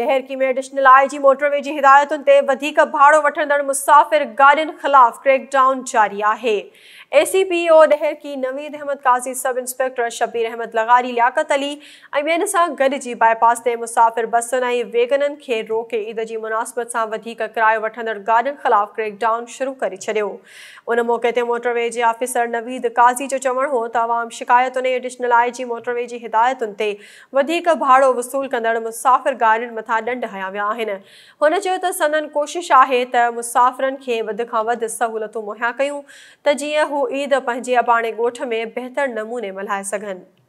ॾहर में एडिशनल आई जी मोटरवे जी हिदायतुनि ते वधीक भाड़ो वठंदड़ मुसाफ़िर गाॾियुनि ख़िलाफ़ु क्रेक जारी आहे ए एसीपीओ नहर की नवीद अहमद काजी सब इंस्पेक्टर शबीर अहमद लगारी लियाकत अली अमीन सां गॾिजी बाईपास मुसाफ़िर बसुनि ऐं के रोके ईद की मुनासिबत सां वधीक किरायो वठंदड़ गाॾियुनि ख़िलाफ़ु शुरू कर छॾियो उन मौक़े ते मोटरवे जे आफ़िसर नवीद काज़ी जो चवण हो त आवाम शिकायतुनि एडिशनल आई जी मोटरवे की हिदायतुनि भाड़ो वसूल कंदड़ मुसाफ़िर गाॾियुनि मथा डंड हया विया आहिनि हुन चयो त सननि कोशिशि मुहैया कयूं त जीअं ईद पंहिंजे अबाणे ॻोठ में बेहतर नमूने मल्हे सन